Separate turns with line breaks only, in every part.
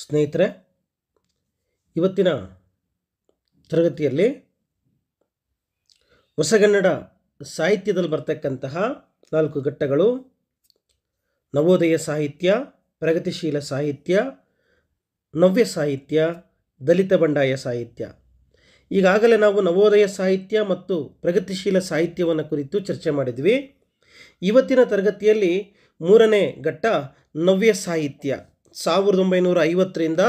ಸ್ನೇಹಿತರೆ ಇವತ್ತಿನ ತರಗತಿಯಲ್ಲಿ ಹೊಸಗನ್ನಡ ಸಾಹಿತ್ಯದಲ್ಲಿ ಬರ್ತಕ್ಕಂತಹ ನಾಲ್ಕು ಘಟ್ಟಗಳು ನವೋದಯ ಸಾಹಿತ್ಯ ಪ್ರಗತಿಶೀಲ ಸಾಹಿತ್ಯ ನವ್ಯ ಸಾಹಿತ್ಯ ದಲಿತ ಬಂಡಾಯ ಸಾಹಿತ್ಯ ಈಗಾಗಲೇ ನಾವು ನವೋದಯ ಸಾಹಿತ್ಯ ಮತ್ತು ಪ್ರಗತಿಶೀಲ ಸಾಹಿತ್ಯವನ್ನು ಕುರಿತು ಚರ್ಚೆ ಮಾಡಿದ್ವಿ ಇವತ್ತಿನ ತರಗತಿಯಲ್ಲಿ ಮೂರನೇ ಘಟ್ಟ ನವ್ಯ ಸಾಹಿತ್ಯ ಸಾವಿರದ ಒಂಬೈನೂರ ಐವತ್ತರಿಂದ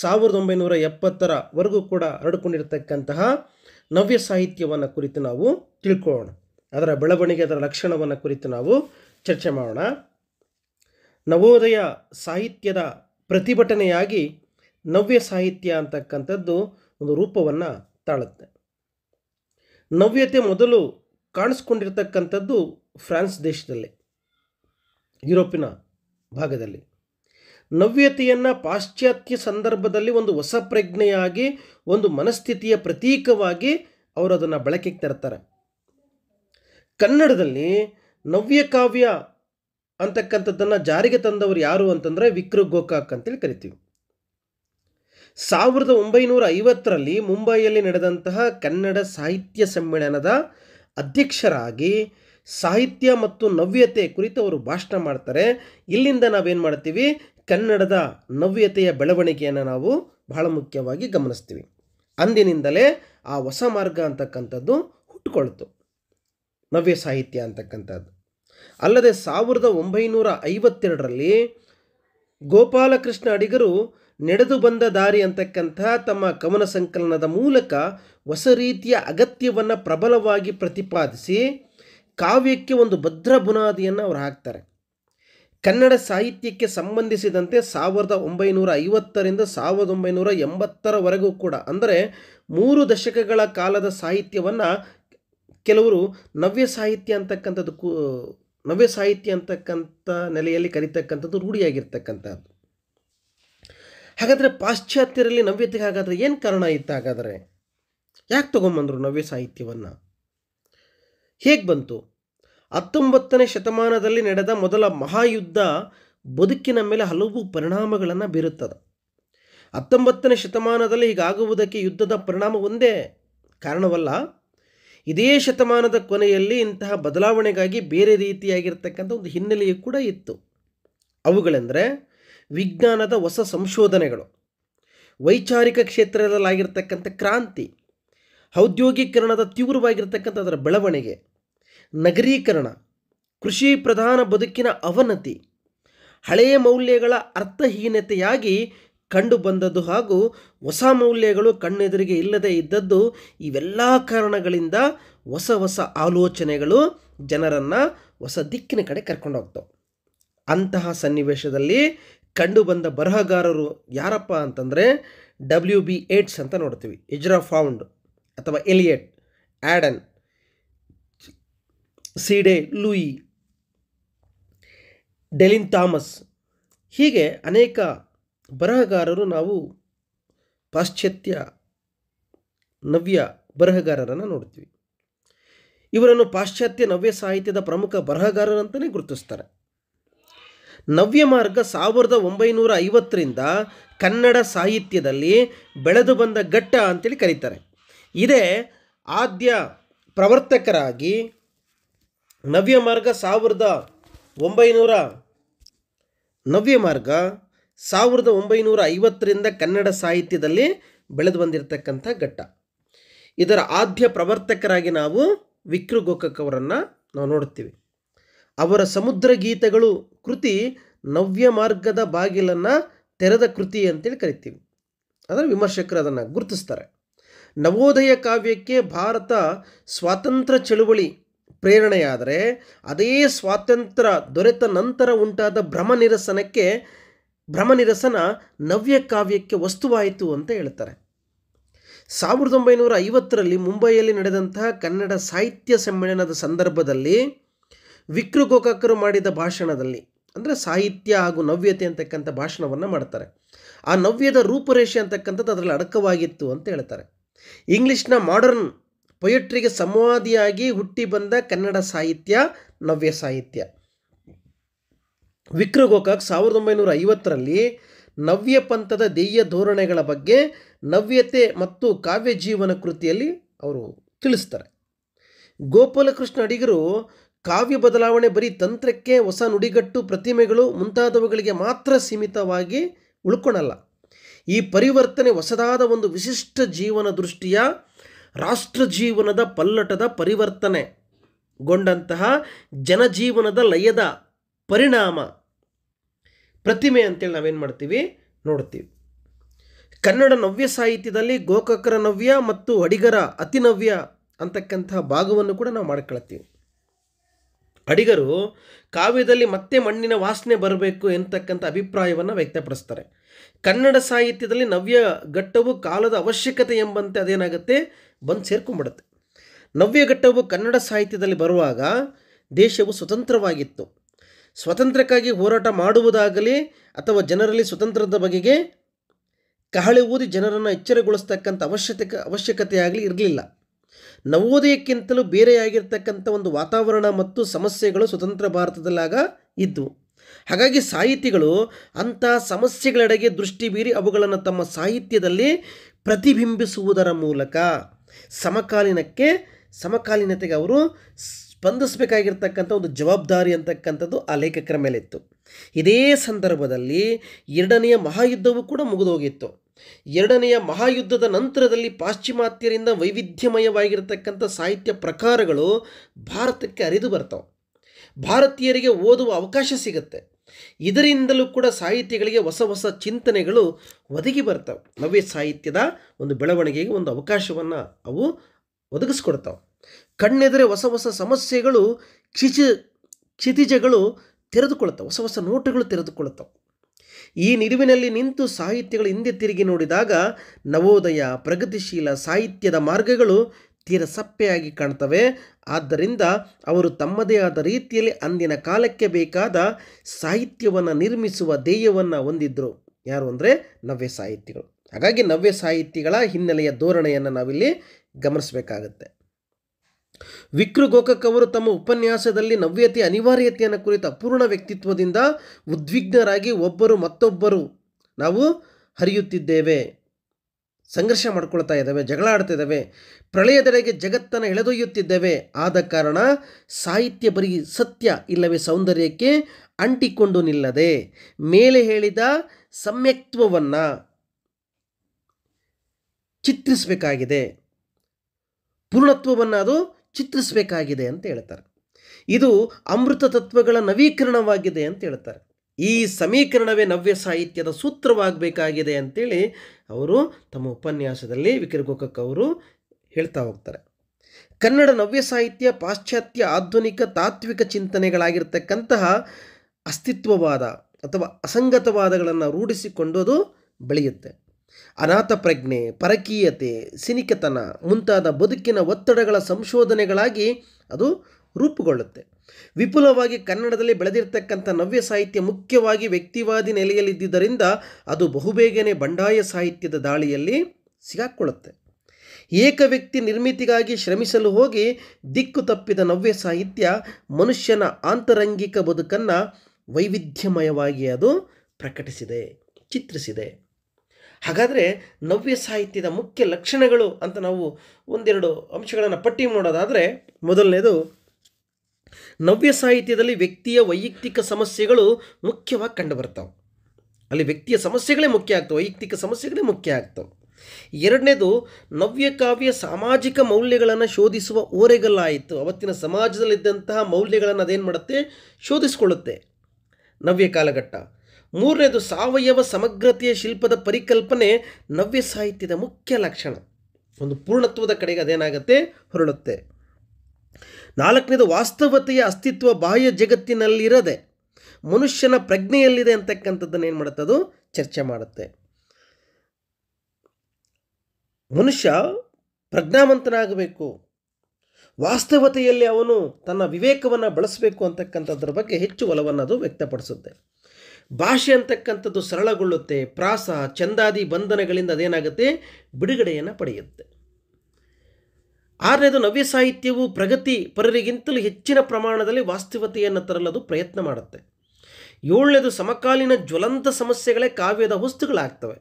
ಸಾವಿರದ ಒಂಬೈನೂರ ಎಪ್ಪತ್ತರವರೆಗೂ ಕೂಡ ಹರಡಿಕೊಂಡಿರ್ತಕ್ಕಂತಹ ನವ್ಯ ಸಾಹಿತ್ಯವನ್ನು ಕುರಿತು ನಾವು ತಿಳ್ಕೊಳ್ಳೋಣ ಅದರ ಬೆಳವಣಿಗೆ ಅದರ ಲಕ್ಷಣವನ್ನು ಕುರಿತು ನಾವು ಚರ್ಚೆ ಮಾಡೋಣ ನವೋದಯ ಸಾಹಿತ್ಯದ ಪ್ರತಿಭಟನೆಯಾಗಿ ನವ್ಯ ಸಾಹಿತ್ಯ ಅಂತಕ್ಕಂಥದ್ದು ಒಂದು ರೂಪವನ್ನು ತಾಳುತ್ತೆ ನವ್ಯತೆ ಮೊದಲು ಕಾಣಿಸ್ಕೊಂಡಿರ್ತಕ್ಕಂಥದ್ದು ಫ್ರಾನ್ಸ್ ದೇಶದಲ್ಲಿ ಯುರೋಪಿನ ಭಾಗದಲ್ಲಿ ನವ್ಯತೆಯನ್ನು ಪಾಶ್ಚಾತ್ಯ ಸಂದರ್ಭದಲ್ಲಿ ಒಂದು ಹೊಸ ಪ್ರಜ್ಞೆಯಾಗಿ ಒಂದು ಮನಸ್ಥಿತಿಯ ಪ್ರತೀಕವಾಗಿ ಅವರು ಅದನ್ನು ಬಳಕೆಗೆ ತರ್ತಾರೆ ಕನ್ನಡದಲ್ಲಿ ನವ್ಯ ಕಾವ್ಯ ಅಂತಕ್ಕಂಥದ್ದನ್ನು ಜಾರಿಗೆ ತಂದವರು ಯಾರು ಅಂತಂದರೆ ವಿಕ್ರ ಗೋಕಾಕ್ ಅಂತೇಳಿ ಕರಿತೀವಿ ಸಾವಿರದ ಒಂಬೈನೂರ ಐವತ್ತರಲ್ಲಿ ಮುಂಬೈಯಲ್ಲಿ ನಡೆದಂತಹ ಕನ್ನಡ ಸಾಹಿತ್ಯ ಸಮ್ಮೇಳನದ ಅಧ್ಯಕ್ಷರಾಗಿ ಸಾಹಿತ್ಯ ಮತ್ತು ನವ್ಯತೆ ಕುರಿತು ಅವರು ಭಾಷಣ ಮಾಡ್ತಾರೆ ಇಲ್ಲಿಂದ ನಾವೇನು ಮಾಡ್ತೀವಿ ಕನ್ನಡದ ನವ್ಯತೆಯ ಬೆಳವಣಿಗೆಯನ್ನು ನಾವು ಬಹಳ ಮುಖ್ಯವಾಗಿ ಗಮನಿಸ್ತೀವಿ ಅಂದಿನಿಂದಲೇ ಆ ಹೊಸ ಮಾರ್ಗ ಅಂತಕ್ಕಂಥದ್ದು ಹುಟ್ಟುಕೊಳ್ತು ನವ್ಯ ಸಾಹಿತ್ಯ ಅಂತಕ್ಕಂಥದ್ದು ಅಲ್ಲದೆ ಸಾವಿರದ ಒಂಬೈನೂರ ಐವತ್ತೆರಡರಲ್ಲಿ ಗೋಪಾಲಕೃಷ್ಣ ಅಡಿಗರು ನಡೆದು ಬಂದ ದಾರಿ ಅಂತಕ್ಕಂಥ ತಮ್ಮ ಕವನ ಸಂಕಲನದ ಮೂಲಕ ಹೊಸ ರೀತಿಯ ಅಗತ್ಯವನ್ನು ಪ್ರಬಲವಾಗಿ ಪ್ರತಿಪಾದಿಸಿ ಕಾವ್ಯಕ್ಕೆ ಒಂದು ಭದ್ರ ಬುನಾದಿಯನ್ನು ಅವರು ಹಾಕ್ತಾರೆ ಕನ್ನಡ ಸಾಹಿತ್ಯಕ್ಕೆ ಸಂಬಂಧಿಸಿದಂತೆ ಸಾವಿರದ ಒಂಬೈನೂರ ಐವತ್ತರಿಂದ ಸಾವಿರದ ಒಂಬೈನೂರ ಎಂಬತ್ತರವರೆಗೂ ಕೂಡ ಅಂದರೆ ಮೂರು ದಶಕಗಳ ಕಾಲದ ಸಾಹಿತ್ಯವನ್ನು ಕೆಲವರು ನವ್ಯ ಸಾಹಿತ್ಯ ಅಂತಕ್ಕಂಥದ್ದು ನವ್ಯ ಸಾಹಿತ್ಯ ಅಂತಕ್ಕಂಥ ನೆಲೆಯಲ್ಲಿ ಕರಿತಕ್ಕಂಥದ್ದು ರೂಢಿಯಾಗಿರ್ತಕ್ಕಂಥದ್ದು ಹಾಗಾದರೆ ಪಾಶ್ಚಾತ್ಯರಲ್ಲಿ ನವ್ಯತೆಗೆ ಹಾಗಾದರೆ ಏನು ಕಾರಣ ಇತ್ತು ಹಾಗಾದರೆ ಯಾಕೆ ತೊಗೊಂಬಂದರು ನವ್ಯ ಸಾಹಿತ್ಯವನ್ನು ಹೇಗೆ ಬಂತು ಹತ್ತೊಂಬತ್ತನೇ ಶತಮಾನದಲ್ಲಿ ನಡೆದ ಮೊದಲ ಮಹಾಯುದ್ಧ ಬದುಕಿನ ಮೇಲೆ ಹಲವು ಪರಿಣಾಮಗಳನ್ನು ಬೀರುತ್ತದೆ ಹತ್ತೊಂಬತ್ತನೇ ಶತಮಾನದಲ್ಲಿ ಹೀಗಾಗುವುದಕ್ಕೆ ಯುದ್ಧದ ಪರಿಣಾಮ ಒಂದೇ ಕಾರಣವಲ್ಲ ಇದೇ ಶತಮಾನದ ಕೊನೆಯಲ್ಲಿ ಇಂತಹ ಬದಲಾವಣೆಗಾಗಿ ಬೇರೆ ರೀತಿಯಾಗಿರ್ತಕ್ಕಂಥ ಒಂದು ಹಿನ್ನೆಲೆಯು ಕೂಡ ಇತ್ತು ಅವುಗಳೆಂದರೆ ವಿಜ್ಞಾನದ ಹೊಸ ಸಂಶೋಧನೆಗಳು ವೈಚಾರಿಕ ಕ್ಷೇತ್ರದಲ್ಲಾಗಿರ್ತಕ್ಕಂಥ ಕ್ರಾಂತಿ ಔದ್ಯೋಗೀಕರಣದ ತೀವ್ರವಾಗಿರ್ತಕ್ಕಂಥ ಅದರ ಬೆಳವಣಿಗೆ ನಗರೀಕರಣ ಕೃಷಿ ಪ್ರಧಾನ ಬದುಕಿನ ಅವನತಿ ಹಳೆಯ ಮೌಲ್ಯಗಳ ಅರ್ಥಹೀನತೆಯಾಗಿ ಕಂಡುಬಂದದ್ದು ಹಾಗೂ ಹೊಸ ಮೌಲ್ಯಗಳು ಕಣ್ಣೆದುರಿಗೆ ಇಲ್ಲದೆ ಇದ್ದದ್ದು ಇವೆಲ್ಲ ಕಾರಣಗಳಿಂದ ಹೊಸ ಹೊಸ ಆಲೋಚನೆಗಳು ಜನರನ್ನು ಹೊಸ ದಿಕ್ಕಿನ ಕಡೆ ಕರ್ಕೊಂಡು ಹೋಗ್ತವೆ ಅಂತಹ ಸನ್ನಿವೇಶದಲ್ಲಿ ಕಂಡುಬಂದ ಬರಹಗಾರರು ಯಾರಪ್ಪ ಅಂತಂದರೆ ಡಬ್ಲ್ಯೂ ಬಿ ಏಡ್ಸ್ ಅಂತ ನೋಡ್ತೀವಿ ಇಜ್ರಾ ಫೌಂಡ್ ಅಥವಾ Eliot Auden C Day Lewis Dylan Thomas ಹೀಗೆ ಅನೇಕ ಬರಹಗಾರರು ನಾವು ಪಾಶ್ಚಾತ್ಯ ನವ್ಯ ಬರಹಗಾರರನ್ನು ನೋಡ್ತೀವಿ ಇವರನ್ನು ಪಾಶ್ಚಾತ್ಯ ನವ್ಯ ಸಾಹಿತ್ಯದ ಪ್ರಮುಖ ಬರಹಗಾರರಂತಲೇ ಗುರುತಿಸ್ತಾರೆ ನವ್ಯ ಮಾರ್ಗ ಸಾವಿರದ ಒಂಬೈನೂರ ಐವತ್ತರಿಂದ ಕನ್ನಡ ಸಾಹಿತ್ಯದಲ್ಲಿ ಬೆಳೆದು ಬಂದ ಘಟ್ಟ ಅಂತೇಳಿ ಕರೀತಾರೆ ಇದೇ ಆದ್ಯ ಪ್ರವರ್ತಕರಾಗಿ ನವ್ಯ ಮಾರ್ಗ ಸಾವಿರದ ಒಂಬೈನೂರ ನವ್ಯ ಮಾರ್ಗ ಸಾವಿರದ ಒಂಬೈನೂರ ಐವತ್ತರಿಂದ ಕನ್ನಡ ಸಾಹಿತ್ಯದಲ್ಲಿ ಬೆಳೆದು ಬಂದಿರತಕ್ಕಂಥ ಘಟ್ಟ ಇದರ ಆದ್ಯ ಪ್ರವರ್ತಕರಾಗಿ ನಾವು ವಿಕ್ರು ಗೋಕಕ್ ಅವರನ್ನು ನಾವು ನೋಡುತ್ತೀವಿ ಅವರ ಸಮುದ್ರ ಗೀತೆಗಳು ಕೃತಿ ನವ್ಯ ಮಾರ್ಗದ ಬಾಗಿಲನ್ನು ತೆರೆದ ಕೃತಿ ಅಂತೇಳಿ ಕರಿತೀವಿ ಅಂದರೆ ವಿಮರ್ಶಕರು ಅದನ್ನು ಗುರುತಿಸ್ತಾರೆ ನವೋದಯ ಕಾವ್ಯಕ್ಕೆ ಭಾರತ ಸ್ವಾತಂತ್ರ್ಯ ಚಳುವಳಿ ಪ್ರೇರಣೆಯಾದರೆ ಅದೇ ಸ್ವಾತಂತ್ರ್ಯ ದೊರೆತ ನಂತರ ಉಂಟಾದ ಭ್ರಮ ನಿರಸನಕ್ಕೆ ಭ್ರಮ ನಿರಸನ ನವ್ಯ ಕಾವ್ಯಕ್ಕೆ ವಸ್ತುವಾಯಿತು ಅಂತ ಹೇಳ್ತಾರೆ ಸಾವಿರದ ಒಂಬೈನೂರ ಐವತ್ತರಲ್ಲಿ ಮುಂಬೈಯಲ್ಲಿ ನಡೆದಂತಹ ಕನ್ನಡ ಸಾಹಿತ್ಯ ಸಮ್ಮೇಳನದ ಸಂದರ್ಭದಲ್ಲಿ ವಿಕ್ರು ಗೋಕಾಕರು ಮಾಡಿದ ಭಾಷಣದಲ್ಲಿ ಅಂದರೆ ಸಾಹಿತ್ಯ ಹಾಗೂ ನವ್ಯತೆ ಅಂತಕ್ಕಂಥ ಭಾಷಣವನ್ನು ಮಾಡ್ತಾರೆ ಆ ನವ್ಯದ ರೂಪರೇಷೆ ಅಂತಕ್ಕಂಥದ್ದು ಅದರಲ್ಲಿ ಅಡಕವಾಗಿತ್ತು ಅಂತ ಹೇಳ್ತಾರೆ ಇಂಗ್ಲೀಷ್ನ ಮಾಡರ್ನ್ ಪೊಯಟ್ರಿಗೆ ಸಂವಾದಿಯಾಗಿ ಹುಟ್ಟಿ ಬಂದ ಕನ್ನಡ ಸಾಹಿತ್ಯ ನವ್ಯ ಸಾಹಿತ್ಯ ವಿಕ್ರ ಗೋಕಾಕ್ ಸಾವಿರದ ಒಂಬೈನೂರ ಐವತ್ತರಲ್ಲಿ ನವ್ಯ ಪಂಥದ ದೇಯ ಧೋರಣೆಗಳ ಬಗ್ಗೆ ನವ್ಯತೆ ಮತ್ತು ಕಾವ್ಯ ಜೀವನ ಕೃತಿಯಲ್ಲಿ ಅವರು ತಿಳಿಸ್ತಾರೆ ಗೋಪಾಲಕೃಷ್ಣ ಅಡಿಗರು ಕಾವ್ಯ ಬದಲಾವಣೆ ಬರೀ ತಂತ್ರಕ್ಕೆ ಹೊಸ ನುಡಿಗಟ್ಟು ಪ್ರತಿಮೆಗಳು ಮುಂತಾದವುಗಳಿಗೆ ಮಾತ್ರ ಸೀಮಿತವಾಗಿ ಉಳ್ಕೊಳಲ್ಲ ಈ ಪರಿವರ್ತನೆ ಹೊಸದಾದ ಒಂದು ವಿಶಿಷ್ಟ ಜೀವನ ದೃಷ್ಟಿಯ ರಾಷ್ಟ್ರ ಜೀವನದ ಪಲ್ಲಟದ ಪರಿವರ್ತನೆಗೊಂಡಂತಹ ಜನಜೀವನದ ಲಯದ ಪರಿಣಾಮ ಪ್ರತಿಮೆ ಅಂತೇಳಿ ನಾವೇನು ಮಾಡ್ತೀವಿ ನೋಡ್ತೀವಿ ಕನ್ನಡ ನವ್ಯ ಸಾಹಿತ್ಯದಲ್ಲಿ ಗೋಕಕರ ನವ್ಯ ಮತ್ತು ಅಡಿಗರ ಅತಿನವ್ಯ ಅಂತಕ್ಕಂತಹ ಭಾಗವನ್ನು ಕೂಡ ನಾವು ಮಾಡ್ಕೊಳ್ತೀವಿ ಅಡಿಗರು ಕಾವ್ಯದಲ್ಲಿ ಮತ್ತೆ ಮಣ್ಣಿನ ವಾಸನೆ ಬರಬೇಕು ಎಂತಕ್ಕಂಥ ಅಭಿಪ್ರಾಯವನ್ನು ವ್ಯಕ್ತಪಡಿಸ್ತಾರೆ ಕನ್ನಡ ಸಾಹಿತ್ಯದಲ್ಲಿ ನವ್ಯ ಘಟ್ಟವು ಕಾಲದ ಅವಶ್ಯಕತೆ ಎಂಬಂತೆ ಅದೇನಾಗುತ್ತೆ ಬಂದು ಸೇರ್ಕೊಂಡ್ಬಿಡುತ್ತೆ ನವ್ಯಘಟ್ಟವು ಕನ್ನಡ ಸಾಹಿತ್ಯದಲ್ಲಿ ಬರುವಾಗ ದೇಶವು ಸ್ವತಂತ್ರವಾಗಿತ್ತು ಸ್ವತಂತ್ರಕ್ಕಾಗಿ ಹೋರಾಟ ಮಾಡುವುದಾಗಲಿ ಅಥವಾ ಜನರಲ್ಲಿ ಸ್ವತಂತ್ರದ ಬಗೆಗೆ ಕಹಳೆ ಊದಿ ಜನರನ್ನು ಎಚ್ಚರಗೊಳಿಸ್ತಕ್ಕಂಥ ಅವಶ್ಯತೆ ಅವಶ್ಯಕತೆ ಆಗಲಿ ಇರಲಿಲ್ಲ ನವೋದಯಕ್ಕಿಂತಲೂ ಬೇರೆಯಾಗಿರ್ತಕ್ಕಂಥ ಒಂದು ವಾತಾವರಣ ಮತ್ತು ಸಮಸ್ಯೆಗಳು ಸ್ವತಂತ್ರ ಭಾರತದಲ್ಲಾಗ ಇದ್ದವು ಹಾಗಾಗಿ ಸಾಹಿತಿಗಳು ಅಂಥ ಸಮಸ್ಯೆಗಳೆಡೆಗೆ ದೃಷ್ಟಿ ಬೀರಿ ಅವುಗಳನ್ನು ತಮ್ಮ ಸಾಹಿತ್ಯದಲ್ಲಿ ಪ್ರತಿಬಿಂಬಿಸುವುದರ ಮೂಲಕ ಸಮಕಾಲೀನಕ್ಕೆ ಸಮಕಾಲೀನತೆಗೆ ಅವರು ಸ್ಪಂದಿಸಬೇಕಾಗಿರ್ತಕ್ಕಂಥ ಒಂದು ಜವಾಬ್ದಾರಿ ಅಂತಕ್ಕಂಥದ್ದು ಆ ಲೇಖಕರ ಮೇಲಿತ್ತು ಇದೇ ಸಂದರ್ಭದಲ್ಲಿ ಎರಡನೆಯ ಮಹಾಯುದ್ಧವೂ ಕೂಡ ಮುಗಿದೋಗಿತ್ತು ಎರಡನೆಯ ಮಹಾಯುದ್ಧದ ನಂತರದಲ್ಲಿ ಪಾಶ್ಚಿಮಾತ್ಯರಿಂದ ವೈವಿಧ್ಯಮಯವಾಗಿರತಕ್ಕಂಥ ಸಾಹಿತ್ಯ ಪ್ರಕಾರಗಳು ಭಾರತಕ್ಕೆ ಅರಿದು ಬರ್ತವೆ ಭಾರತೀಯರಿಗೆ ಓದುವ ಅವಕಾಶ ಸಿಗುತ್ತೆ ಇದರಿಂದಲೂ ಕೂಡ ಸಾಹಿತ್ಯಗಳಿಗೆ ಹೊಸ ಹೊಸ ಚಿಂತನೆಗಳು ಒದಗಿ ಬರ್ತವೆ ನವ್ಯ ಸಾಹಿತ್ಯದ ಒಂದು ಬೆಳವಣಿಗೆಗೆ ಒಂದು ಅವಕಾಶವನ್ನು ಅವು ಒದಗಿಸ್ಕೊಡ್ತಾವೆ ಕಣ್ಣೆದರೆ ಹೊಸ ಹೊಸ ಸಮಸ್ಯೆಗಳು ಕ್ಷಿಚ ಕ್ಷಿತಿಜಗಳು ತೆರೆದುಕೊಳ್ತಾವೆ ಹೊಸ ಹೊಸ ನೋಟಗಳು ತೆರೆದುಕೊಳ್ತಾವೆ ಈ ನಿಲುವಿನಲ್ಲಿ ನಿಂತು ಸಾಹಿತ್ಯಗಳು ಹಿಂದೆ ತಿರುಗಿ ನೋಡಿದಾಗ ನವೋದಯ ಪ್ರಗತಿಶೀಲ ಸಾಹಿತ್ಯದ ಮಾರ್ಗಗಳು ತೀರ ಸಪ್ಪೆಯಾಗಿ ಕಾಣ್ತವೆ ಆದ್ದರಿಂದ ಅವರು ತಮ್ಮದೇ ಆದ ರೀತಿಯಲ್ಲಿ ಅಂದಿನ ಕಾಲಕ್ಕೆ ಬೇಕಾದ ಸಾಹಿತ್ಯವನ್ನು ನಿರ್ಮಿಸುವ ಧ್ಯೇಯವನ್ನು ಹೊಂದಿದ್ದರು ಯಾರು ಅಂದರೆ ನವ್ಯ ಸಾಹಿತಿಗಳು ಹಾಗಾಗಿ ನವ್ಯ ಸಾಹಿತಿಗಳ ಹಿನ್ನೆಲೆಯ ಧೋರಣೆಯನ್ನು ನಾವಿಲ್ಲಿ ಗಮನಿಸಬೇಕಾಗುತ್ತೆ ವಿಕ್ರು ಗೋಕಕ್ ಅವರು ತಮ್ಮ ಉಪನ್ಯಾಸದಲ್ಲಿ ನವ್ಯತೆ ಅನಿವಾರ್ಯತೆಯನ್ನು ಕುರಿತ ಅಪೂರ್ಣ ವ್ಯಕ್ತಿತ್ವದಿಂದ ಉದ್ವಿಗ್ನರಾಗಿ ಒಬ್ಬರು ಮತ್ತೊಬ್ಬರು ನಾವು ಹರಿಯುತ್ತಿದ್ದೇವೆ ಸಂಘರ್ಷ ಮಾಡ್ಕೊಳ್ತಾ ಇದ್ದಾವೆ ಜಗಳ ಇದ್ದಾವೆ ಪ್ರಳಯದೆಡೆಗೆ ಜಗತ್ತನ್ನು ಎಳೆದೊಯ್ಯುತ್ತಿದ್ದೇವೆ ಆದ ಕಾರಣ ಸಾಹಿತ್ಯ ಬರೀ ಸತ್ಯ ಇಲ್ಲವೇ ಸೌಂದರ್ಯಕ್ಕೆ ಅಂಟಿಕೊಂಡು ನಿಲ್ಲದೆ ಮೇಲೆ ಹೇಳಿದ ಸಮ್ಯಕ್ತ್ವವನ್ನು ಚಿತ್ರಿಸಬೇಕಾಗಿದೆ ಪೂರ್ಣತ್ವವನ್ನು ಅದು ಚಿತ್ರಿಸಬೇಕಾಗಿದೆ ಅಂತ ಹೇಳ್ತಾರೆ ಇದು ಅಮೃತ ತತ್ವಗಳ ನವೀಕರಣವಾಗಿದೆ ಅಂತ ಹೇಳ್ತಾರೆ ಈ ಸಮೀಕರಣವೇ ನವ್ಯ ಸಾಹಿತ್ಯದ ಸೂತ್ರವಾಗಬೇಕಾಗಿದೆ ಅಂತೇಳಿ ಅವರು ತಮ್ಮ ಉಪನ್ಯಾಸದಲ್ಲಿ ಗೋಕಕ್ ಅವರು ಹೇಳ್ತಾ ಹೋಗ್ತಾರೆ ಕನ್ನಡ ನವ್ಯ ಸಾಹಿತ್ಯ ಪಾಶ್ಚಾತ್ಯ ಆಧುನಿಕ ತಾತ್ವಿಕ ಚಿಂತನೆಗಳಾಗಿರ್ತಕ್ಕಂತಹ ಅಸ್ತಿತ್ವವಾದ ಅಥವಾ ಅಸಂಗತವಾದಗಳನ್ನು ರೂಢಿಸಿಕೊಂಡು ಅದು ಬೆಳೆಯುತ್ತೆ ಅನಾಥ ಪ್ರಜ್ಞೆ ಪರಕೀಯತೆ ಸಿನಿಕತನ ಮುಂತಾದ ಬದುಕಿನ ಒತ್ತಡಗಳ ಸಂಶೋಧನೆಗಳಾಗಿ ಅದು ರೂಪುಗೊಳ್ಳುತ್ತೆ ವಿಪುಲವಾಗಿ ಕನ್ನಡದಲ್ಲಿ ಬೆಳೆದಿರ್ತಕ್ಕಂಥ ನವ್ಯ ಸಾಹಿತ್ಯ ಮುಖ್ಯವಾಗಿ ವ್ಯಕ್ತಿವಾದಿ ನೆಲೆಯಲ್ಲಿದ್ದರಿಂದ ಅದು ಬಹುಬೇಗನೆ ಬಂಡಾಯ ಸಾಹಿತ್ಯದ ದಾಳಿಯಲ್ಲಿ ಸಿಗಾಕ್ಕೊಳ್ಳುತ್ತೆ ಏಕ ವ್ಯಕ್ತಿ ನಿರ್ಮಿತಿಗಾಗಿ ಶ್ರಮಿಸಲು ಹೋಗಿ ದಿಕ್ಕು ತಪ್ಪಿದ ನವ್ಯ ಸಾಹಿತ್ಯ ಮನುಷ್ಯನ ಆಂತರಂಗಿಕ ಬದುಕನ್ನು ವೈವಿಧ್ಯಮಯವಾಗಿ ಅದು ಪ್ರಕಟಿಸಿದೆ ಚಿತ್ರಿಸಿದೆ ಹಾಗಾದರೆ ನವ್ಯ ಸಾಹಿತ್ಯದ ಮುಖ್ಯ ಲಕ್ಷಣಗಳು ಅಂತ ನಾವು ಒಂದೆರಡು ಅಂಶಗಳನ್ನು ಪಟ್ಟಿ ಮಾಡೋದಾದರೆ ಮೊದಲನೇದು ನವ್ಯ ಸಾಹಿತ್ಯದಲ್ಲಿ ವ್ಯಕ್ತಿಯ ವೈಯಕ್ತಿಕ ಸಮಸ್ಯೆಗಳು ಮುಖ್ಯವಾಗಿ ಕಂಡುಬರ್ತಾವೆ ಅಲ್ಲಿ ವ್ಯಕ್ತಿಯ ಸಮಸ್ಯೆಗಳೇ ಮುಖ್ಯ ಆಗ್ತವೆ ವೈಯಕ್ತಿಕ ಸಮಸ್ಯೆಗಳೇ ಮುಖ್ಯ ಆಗ್ತವೆ ಎರಡನೇದು ನವ್ಯ ಕಾವ್ಯ ಸಾಮಾಜಿಕ ಮೌಲ್ಯಗಳನ್ನು ಶೋಧಿಸುವ ಓರೆಗಲ್ಲಾಯಿತು ಅವತ್ತಿನ ಸಮಾಜದಲ್ಲಿದ್ದಂತಹ ಮೌಲ್ಯಗಳನ್ನು ಅದೇನು ಮಾಡುತ್ತೆ ಶೋಧಿಸಿಕೊಳ್ಳುತ್ತೆ ನವ್ಯ ಕಾಲಘಟ್ಟ ಮೂರನೇದು ಸಾವಯವ ಸಮಗ್ರತೆಯ ಶಿಲ್ಪದ ಪರಿಕಲ್ಪನೆ ನವ್ಯ ಸಾಹಿತ್ಯದ ಮುಖ್ಯ ಲಕ್ಷಣ ಒಂದು ಪೂರ್ಣತ್ವದ ಕಡೆಗೆ ಅದೇನಾಗುತ್ತೆ ಹೊರಳುತ್ತೆ ನಾಲ್ಕನೇದು ವಾಸ್ತವತೆಯ ಅಸ್ತಿತ್ವ ಬಾಹ್ಯ ಜಗತ್ತಿನಲ್ಲಿರದೆ ಮನುಷ್ಯನ ಪ್ರಜ್ಞೆಯಲ್ಲಿದೆ ಅಂತಕ್ಕಂಥದ್ದನ್ನು ಏನು ಮಾಡುತ್ತೆ ಅದು ಚರ್ಚೆ ಮಾಡುತ್ತೆ ಮನುಷ್ಯ ಪ್ರಜ್ಞಾವಂತನಾಗಬೇಕು ವಾಸ್ತವತೆಯಲ್ಲಿ ಅವನು ತನ್ನ ವಿವೇಕವನ್ನು ಬಳಸಬೇಕು ಅಂತಕ್ಕಂಥದ್ರ ಬಗ್ಗೆ ಹೆಚ್ಚು ಒಲವನ್ನು ಅದು ವ್ಯಕ್ತಪಡಿಸುತ್ತೆ ಭಾಷೆ ಅಂತಕ್ಕಂಥದ್ದು ಸರಳಗೊಳ್ಳುತ್ತೆ ಪ್ರಾಸ ಚಂದಾದಿ ಬಂಧನಗಳಿಂದ ಅದೇನಾಗುತ್ತೆ ಬಿಡುಗಡೆಯನ್ನು ಪಡೆಯುತ್ತೆ ಆರನೇದು ನವ್ಯ ಸಾಹಿತ್ಯವು ಪ್ರಗತಿ ಪರರಿಗಿಂತಲೂ ಹೆಚ್ಚಿನ ಪ್ರಮಾಣದಲ್ಲಿ ವಾಸ್ತವತೆಯನ್ನು ತರಲದು ಪ್ರಯತ್ನ ಮಾಡುತ್ತೆ ಏಳನೇದು ಸಮಕಾಲೀನ ಜ್ವಲಂತ ಸಮಸ್ಯೆಗಳೇ ಕಾವ್ಯದ ವಸ್ತುಗಳಾಗ್ತವೆ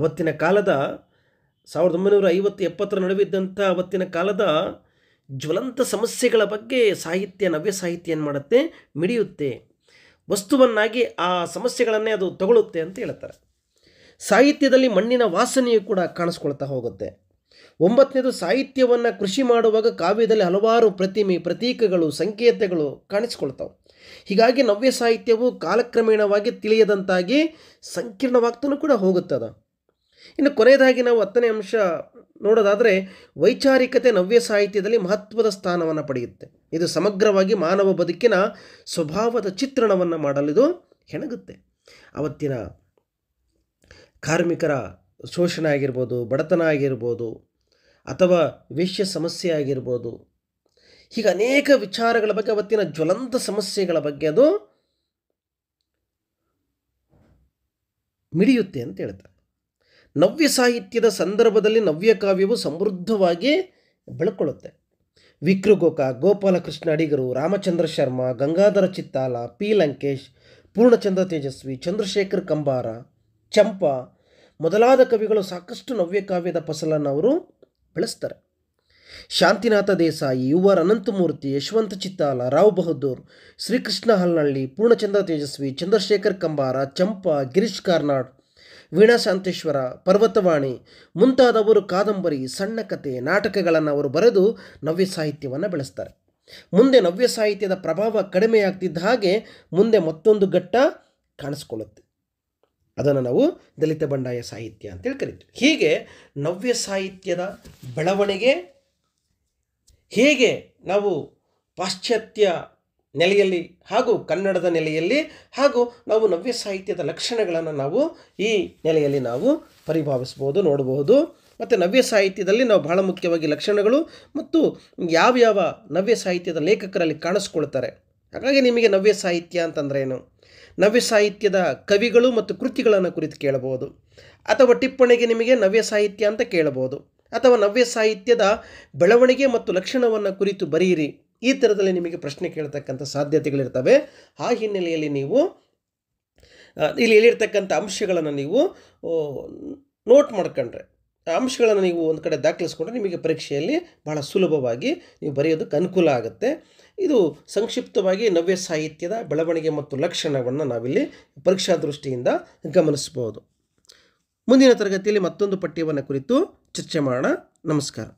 ಅವತ್ತಿನ ಕಾಲದ ಸಾವಿರದ ಒಂಬೈನೂರ ಐವತ್ತು ಎಪ್ಪತ್ತರ ನಡುವಿದ್ದಂಥ ಅವತ್ತಿನ ಕಾಲದ ಜ್ವಲಂತ ಸಮಸ್ಯೆಗಳ ಬಗ್ಗೆ ಸಾಹಿತ್ಯ ನವ್ಯ ಸಾಹಿತ್ಯ ಏನು ಮಾಡುತ್ತೆ ಮಿಡಿಯುತ್ತೆ ವಸ್ತುವನ್ನಾಗಿ ಆ ಸಮಸ್ಯೆಗಳನ್ನೇ ಅದು ತಗೊಳ್ಳುತ್ತೆ ಅಂತ ಹೇಳ್ತಾರೆ ಸಾಹಿತ್ಯದಲ್ಲಿ ಮಣ್ಣಿನ ವಾಸನೆಯು ಕೂಡ ಕಾಣಿಸ್ಕೊಳ್ತಾ ಹೋಗುತ್ತೆ ಒಂಬತ್ತನೇದು ಸಾಹಿತ್ಯವನ್ನು ಕೃಷಿ ಮಾಡುವಾಗ ಕಾವ್ಯದಲ್ಲಿ ಹಲವಾರು ಪ್ರತಿಮೆ ಪ್ರತೀಕಗಳು ಸಂಕೇತಗಳು ಕಾಣಿಸ್ಕೊಳ್ತಾವೆ ಹೀಗಾಗಿ ನವ್ಯ ಸಾಹಿತ್ಯವು ಕಾಲಕ್ರಮೇಣವಾಗಿ ತಿಳಿಯದಂತಾಗಿ ಸಂಕೀರ್ಣವಾಗ್ತೂ ಕೂಡ ಹೋಗುತ್ತದೆ ಇನ್ನು ಕೊನೆಯದಾಗಿ ನಾವು ಹತ್ತನೇ ಅಂಶ ನೋಡೋದಾದರೆ ವೈಚಾರಿಕತೆ ನವ್ಯ ಸಾಹಿತ್ಯದಲ್ಲಿ ಮಹತ್ವದ ಸ್ಥಾನವನ್ನು ಪಡೆಯುತ್ತೆ ಇದು ಸಮಗ್ರವಾಗಿ ಮಾನವ ಬದುಕಿನ ಸ್ವಭಾವದ ಚಿತ್ರಣವನ್ನು ಮಾಡಲಿದು ಹೆಣಗುತ್ತೆ ಅವತ್ತಿನ ಕಾರ್ಮಿಕರ ಶೋಷಣೆ ಆಗಿರ್ಬೋದು ಬಡತನ ಆಗಿರ್ಬೋದು ಅಥವಾ ವೇಶ್ಯ ಸಮಸ್ಯೆ ಆಗಿರ್ಬೋದು ಹೀಗೆ ಅನೇಕ ವಿಚಾರಗಳ ಬಗ್ಗೆ ಅವತ್ತಿನ ಜ್ವಲಂತ ಸಮಸ್ಯೆಗಳ ಬಗ್ಗೆ ಅದು ಮಿಡಿಯುತ್ತೆ ಅಂತ ಹೇಳ್ತಾರೆ ನವ್ಯ ಸಾಹಿತ್ಯದ ಸಂದರ್ಭದಲ್ಲಿ ನವ್ಯ ಕಾವ್ಯವು ಸಮೃದ್ಧವಾಗಿ ಬೆಳ್ಕೊಳ್ಳುತ್ತೆ ವಿಕ್ರಗೋಕ ಗೋಪಾಲಕೃಷ್ಣ ಅಡಿಗರು ರಾಮಚಂದ್ರ ಶರ್ಮ ಗಂಗಾಧರ ಚಿತ್ತಾಲ ಪಿ ಲಂಕೇಶ್ ಪೂರ್ಣಚಂದ್ರ ತೇಜಸ್ವಿ ಚಂದ್ರಶೇಖರ್ ಕಂಬಾರ ಚಂಪ ಮೊದಲಾದ ಕವಿಗಳು ಸಾಕಷ್ಟು ನವ್ಯ ಕಾವ್ಯದ ಫಸಲನ್ನು ಅವರು ಬೆಳೆಸ್ತಾರೆ ಶಾಂತಿನಾಥ ದೇಸಾಯಿ ಯು ಅನಂತಮೂರ್ತಿ ಯಶವಂತ ಚಿತ್ತಾಲ ರಾವ್ ಬಹದ್ದೂರ್ ಶ್ರೀಕೃಷ್ಣ ಹಲ್ನಳ್ಳಿ ಪೂರ್ಣಚಂದ್ರ ತೇಜಸ್ವಿ ಚಂದ್ರಶೇಖರ್ ಕಂಬಾರ ಚಂಪಾ ಗಿರೀಶ್ ಕಾರ್ನಾಡ್ ವೀಣಾ ಶಾಂತೇಶ್ವರ ಪರ್ವತವಾಣಿ ಮುಂತಾದವರು ಕಾದಂಬರಿ ಸಣ್ಣ ಕಥೆ ನಾಟಕಗಳನ್ನು ಅವರು ಬರೆದು ನವ್ಯ ಸಾಹಿತ್ಯವನ್ನು ಬೆಳೆಸ್ತಾರೆ ಮುಂದೆ ನವ್ಯ ಸಾಹಿತ್ಯದ ಪ್ರಭಾವ ಕಡಿಮೆಯಾಗ್ತಿದ್ದ ಹಾಗೆ ಮುಂದೆ ಮತ್ತೊಂದು ಘಟ್ಟ ಕಾಣಿಸ್ಕೊಳ್ಳುತ್ತೆ ಅದನ್ನು ನಾವು ದಲಿತ ಬಂಡಾಯ ಸಾಹಿತ್ಯ ಅಂತೇಳಿ ಕರಿತೀವಿ ಹೀಗೆ ನವ್ಯ ಸಾಹಿತ್ಯದ ಬೆಳವಣಿಗೆ ಹೇಗೆ ನಾವು ಪಾಶ್ಚಾತ್ಯ ನೆಲೆಯಲ್ಲಿ ಹಾಗೂ ಕನ್ನಡದ ನೆಲೆಯಲ್ಲಿ ಹಾಗೂ ನಾವು ನವ್ಯ ಸಾಹಿತ್ಯದ ಲಕ್ಷಣಗಳನ್ನು ನಾವು ಈ ನೆಲೆಯಲ್ಲಿ ನಾವು ಪರಿಭಾವಿಸ್ಬೋದು ನೋಡಬಹುದು ಮತ್ತು ನವ್ಯ ಸಾಹಿತ್ಯದಲ್ಲಿ ನಾವು ಬಹಳ ಮುಖ್ಯವಾಗಿ ಲಕ್ಷಣಗಳು ಮತ್ತು ಯಾವ್ಯಾವ ನವ್ಯ ಸಾಹಿತ್ಯದ ಲೇಖಕರಲ್ಲಿ ಕಾಣಿಸ್ಕೊಳ್ತಾರೆ ಹಾಗಾಗಿ ನಿಮಗೆ ನವ್ಯ ಸಾಹಿತ್ಯ ಅಂತಂದ್ರೇನು ನವ್ಯ ಸಾಹಿತ್ಯದ ಕವಿಗಳು ಮತ್ತು ಕೃತಿಗಳನ್ನು ಕುರಿತು ಕೇಳಬಹುದು ಅಥವಾ ಟಿಪ್ಪಣಿಗೆ ನಿಮಗೆ ನವ್ಯ ಸಾಹಿತ್ಯ ಅಂತ ಕೇಳಬಹುದು ಅಥವಾ ನವ್ಯ ಸಾಹಿತ್ಯದ ಬೆಳವಣಿಗೆ ಮತ್ತು ಲಕ್ಷಣವನ್ನು ಕುರಿತು ಬರೆಯಿರಿ ಈ ಥರದಲ್ಲಿ ನಿಮಗೆ ಪ್ರಶ್ನೆ ಕೇಳ್ತಕ್ಕಂಥ ಸಾಧ್ಯತೆಗಳಿರ್ತವೆ ಆ ಹಿನ್ನೆಲೆಯಲ್ಲಿ ನೀವು ಇಲ್ಲಿ ಹೇಳಿರ್ತಕ್ಕಂಥ ಅಂಶಗಳನ್ನು ನೀವು ನೋಟ್ ಮಾಡ್ಕೊಂಡ್ರೆ ಅಂಶಗಳನ್ನು ನೀವು ಒಂದು ಕಡೆ ದಾಖಲಿಸ್ಕೊಂಡ್ರೆ ನಿಮಗೆ ಪರೀಕ್ಷೆಯಲ್ಲಿ ಬಹಳ ಸುಲಭವಾಗಿ ನೀವು ಬರೆಯೋದಕ್ಕೆ ಅನುಕೂಲ ಆಗುತ್ತೆ ಇದು ಸಂಕ್ಷಿಪ್ತವಾಗಿ ನವ್ಯ ಸಾಹಿತ್ಯದ ಬೆಳವಣಿಗೆ ಮತ್ತು ಲಕ್ಷಣವನ್ನು ನಾವಿಲ್ಲಿ ಪರೀಕ್ಷಾ ದೃಷ್ಟಿಯಿಂದ ಗಮನಿಸಬಹುದು ಮುಂದಿನ ತರಗತಿಯಲ್ಲಿ ಮತ್ತೊಂದು ಪಠ್ಯವನ್ನು ಕುರಿತು ಚರ್ಚೆ ಮಾಡೋಣ ನಮಸ್ಕಾರ